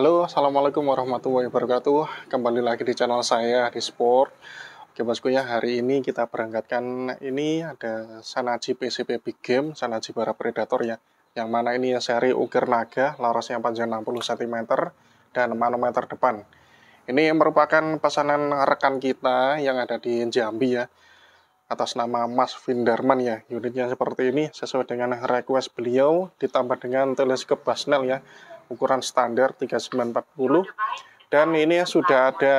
Halo, Assalamualaikum warahmatullahi wabarakatuh. Kembali lagi di channel saya, di Sport. Oke bosku ya, hari ini kita berangkatkan, ini ada Sanaji PCP Big Game, Sanaji Bara Predator ya. Yang mana ini yang seri ukir naga, larasnya panjang 60 cm, dan manometer depan. Ini merupakan pesanan rekan kita yang ada di Jambi ya, atas nama Mas Vindarman ya. Unitnya seperti ini, sesuai dengan request beliau, ditambah dengan teleskop Basnel ya ukuran standar 3940 dan ini sudah ada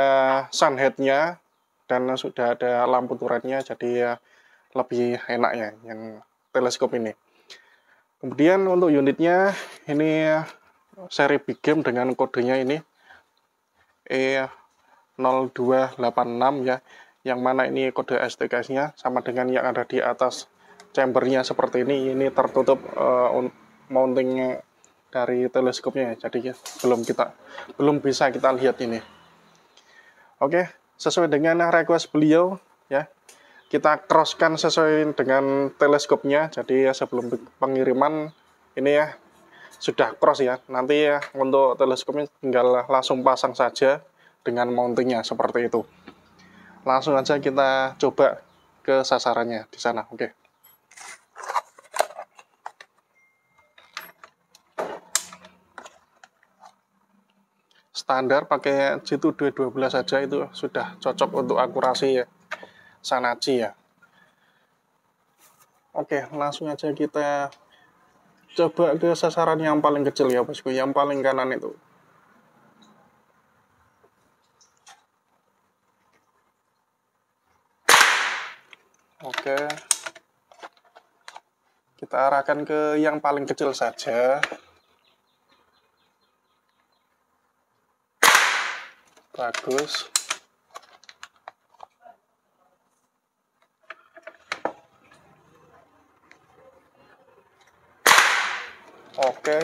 sun headnya dan sudah ada lampu turretnya jadi ya lebih enak ya yang teleskop ini kemudian untuk unitnya ini seri big game dengan kodenya ini E0286 ya yang mana ini kode STKS nya sama dengan yang ada di atas chambernya seperti ini ini tertutup uh, mounting dari teleskopnya ya. Jadi ya, belum kita belum bisa kita lihat ini. Oke, sesuai dengan request beliau ya. Kita crosskan sesuai dengan teleskopnya. Jadi ya sebelum pengiriman ini ya sudah cross ya. Nanti ya untuk teleskopnya tinggal langsung pasang saja dengan mountingnya seperti itu. Langsung aja kita coba ke sasarannya di sana. Oke. Okay. standar pakai g 2212 saja itu sudah cocok untuk akurasi ya Sanachi ya Oke langsung aja kita coba ke sasaran yang paling kecil ya bosku yang paling kanan itu Oke kita arahkan ke yang paling kecil saja bagus oke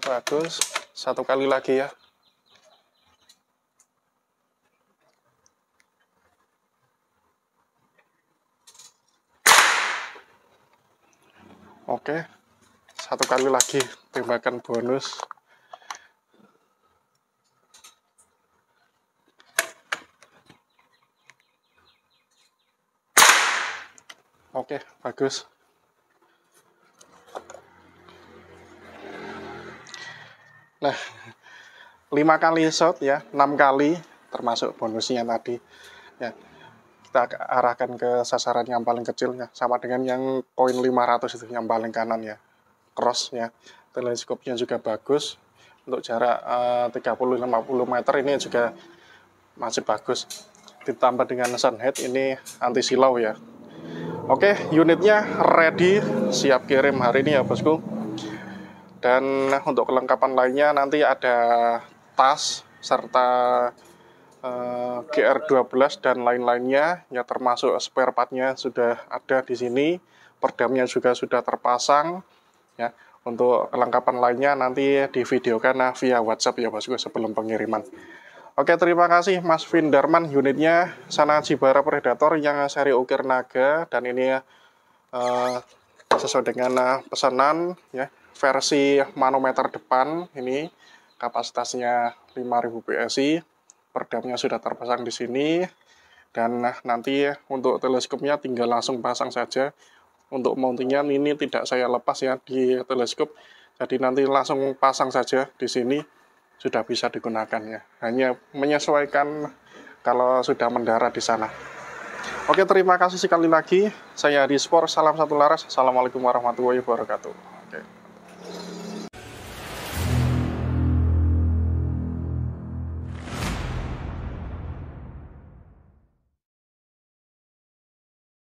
bagus satu kali lagi ya Oke, satu kali lagi tembakan bonus. Oke, bagus. Nah, 5 kali shot ya, 6 kali termasuk bonusnya tadi. Ya kita arahkan ke sasaran yang paling kecilnya sama dengan yang koin 500 itu yang paling kanan ya cross ya teleskopnya juga bagus untuk jarak eh, uh, 30-50 meter ini juga masih bagus ditambah dengan sunhead ini anti silau ya oke unitnya ready siap kirim hari ini ya bosku dan untuk kelengkapan lainnya nanti ada tas serta Eh, GR12 dan lain-lainnya ya termasuk spare partnya sudah ada di sini perdamnya juga sudah terpasang ya untuk kelengkapan lainnya nanti di video kan ah, via WhatsApp ya bosku sebelum pengiriman Oke terima kasih Mas Vindarman unitnya sana cibara Predator yang seri ukir naga dan ini uh, sesuai dengan eh, pesanan ya versi manometer depan ini kapasitasnya 5000 PSI perdamnya sudah terpasang di sini dan nah, nanti untuk teleskopnya tinggal langsung pasang saja untuk mountingnya ini tidak saya lepas ya di teleskop jadi nanti langsung pasang saja di sini sudah bisa digunakan ya hanya menyesuaikan kalau sudah mendarat di sana Oke terima kasih sekali lagi saya Rizpor salam satu laras assalamualaikum warahmatullahi wabarakatuh